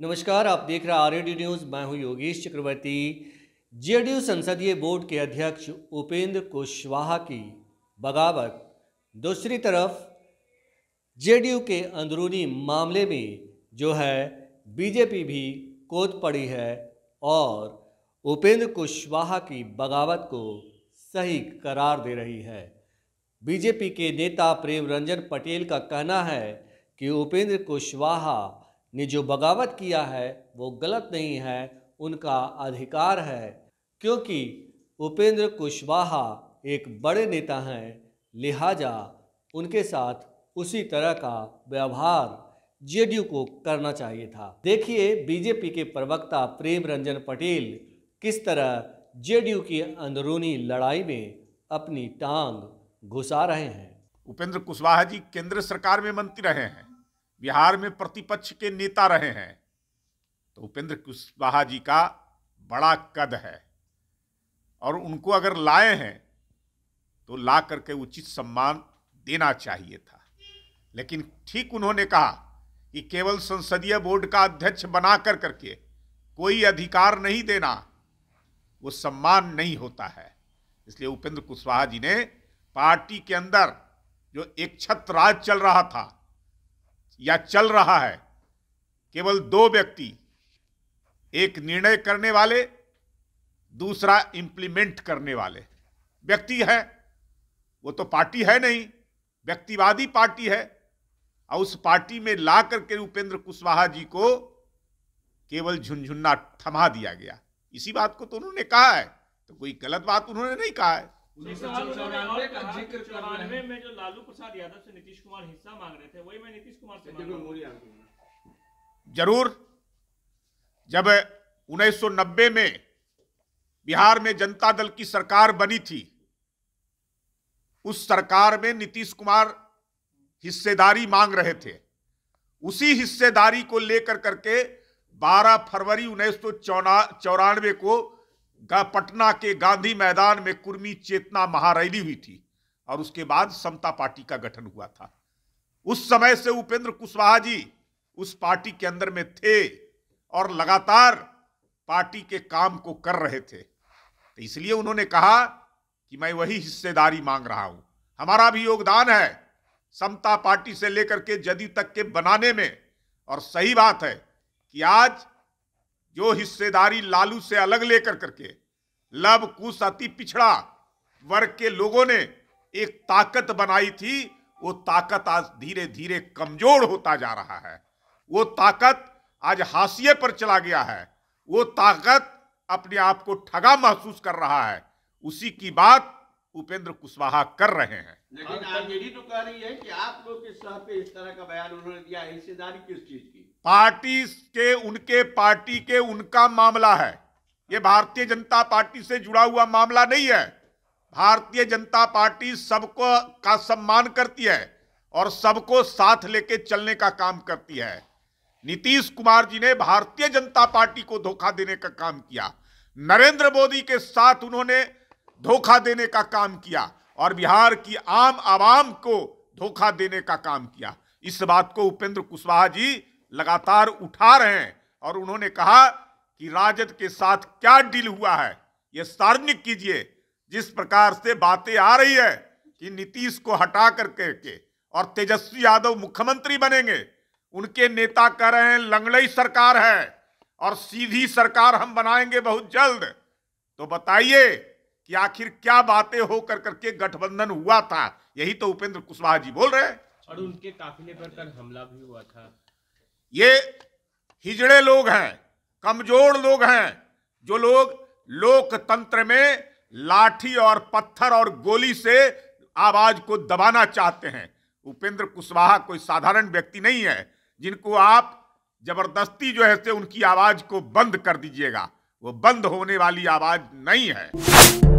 नमस्कार आप देख रहे आर एडी न्यूज़ मैं हूँ योगेश चक्रवर्ती जेडीयू संसदीय बोर्ड के अध्यक्ष उपेंद्र कुशवाहा की बगावत दूसरी तरफ जेडीयू के अंदरूनी मामले में जो है बीजेपी भी कोद पड़ी है और उपेंद्र कुशवाहा की बगावत को सही करार दे रही है बीजेपी के नेता प्रेम रंजन पटेल का कहना है कि उपेंद्र कुशवाहा ने जो बगावत किया है वो गलत नहीं है उनका अधिकार है क्योंकि उपेंद्र कुशवाहा एक बड़े नेता हैं लिहाजा उनके साथ उसी तरह का व्यवहार जेडीयू को करना चाहिए था देखिए बीजेपी के प्रवक्ता प्रेम रंजन पटेल किस तरह जेडीयू की अंदरूनी लड़ाई में अपनी टांग घुसा रहे हैं उपेंद्र कुशवाहा जी केंद्र सरकार में मंत्री रहे हैं बिहार में प्रतिपक्ष के नेता रहे हैं तो उपेंद्र कुशवाहा जी का बड़ा कद है और उनको अगर लाए हैं तो ला करके उचित सम्मान देना चाहिए था लेकिन ठीक उन्होंने कहा कि केवल संसदीय बोर्ड का अध्यक्ष बना कर करके कोई अधिकार नहीं देना वो सम्मान नहीं होता है इसलिए उपेंद्र कुशवाहा जी ने पार्टी के अंदर जो एक छत राज चल रहा था या चल रहा है केवल दो व्यक्ति एक निर्णय करने वाले दूसरा इंप्लीमेंट करने वाले व्यक्ति है वो तो पार्टी है नहीं व्यक्तिवादी पार्टी है और उस पार्टी में ला करके उपेंद्र कुशवाहा जी को केवल झुनझुन्ना थमा दिया गया इसी बात को तो उन्होंने कहा है तो कोई गलत बात उन्होंने नहीं कहा है जरूर जब में बिहार में जनता दल की सरकार बनी थी उस सरकार में नीतीश कुमार हिस्सेदारी मांग रहे थे उसी हिस्सेदारी को लेकर करके 12 फरवरी उन्नीस सौ चौरानवे को पटना के गांधी मैदान में कुर्मी चेतना महारैली हुई थी और उसके बाद समता पार्टी का गठन हुआ था उस समय से उपेंद्र कुशवाहा जी उस पार्टी के अंदर में थे और लगातार पार्टी के काम को कर रहे थे तो इसलिए उन्होंने कहा कि मैं वही हिस्सेदारी मांग रहा हूं हमारा भी योगदान है समता पार्टी से लेकर के जदयू तक के बनाने में और सही बात है कि आज जो हिस्सेदारी लालू से अलग लेकर करके लब कुश अति पिछड़ा वर्ग के लोगों ने एक ताकत बनाई थी वो ताकत आज धीरे धीरे कमजोर होता जा रहा है वो ताकत आज हाशिए पर चला गया है वो ताकत अपने आप को ठगा महसूस कर रहा है उसी की बात उपेंद्र कुशवाहा कर रहे हैं लेकिन आरजेडी तो कह रही है कि आप लोग के पे इस तरह का बयान उन्होंने दिया हिस्सेदारी किस चीज की पार्टी के उनके पार्टी के उनका मामला है ये भारतीय जनता पार्टी से जुड़ा हुआ मामला नहीं है भारतीय जनता पार्टी सबको का सम्मान करती है और सबको साथ लेके चलने का काम करती है नीतीश कुमार जी ने भारतीय जनता पार्टी को धोखा देने का काम किया नरेंद्र मोदी के साथ उन्होंने धोखा देने का काम किया और बिहार की आम आवाम को धोखा देने का काम किया इस बात को उपेंद्र कुशवाहा जी लगातार उठा रहे हैं और उन्होंने कहा कि राजद के साथ क्या डील हुआ है ये सार्वजनिक कीजिए जिस प्रकार से बातें आ रही है कि नीतीश को हटा कर के और तेजस्वी यादव मुख्यमंत्री बनेंगे उनके नेता कह रहे हैं लंगड़ई सरकार है और सीधी सरकार हम बनाएंगे बहुत जल्द तो बताइए कि आखिर क्या बातें हो कर करके गठबंधन हुआ था यही तो उपेंद्र कुशवाहा जी बोल रहे हैं और उनके काफिले पर कल हमला भी हुआ था ये हिजड़े लोग हैं कमजोर लोग हैं जो लोग लोकतंत्र में लाठी और पत्थर और गोली से आवाज को दबाना चाहते हैं उपेंद्र कुशवाहा कोई साधारण व्यक्ति नहीं है जिनको आप जबरदस्ती जो है से उनकी आवाज को बंद कर दीजिएगा वो बंद होने वाली आवाज नहीं है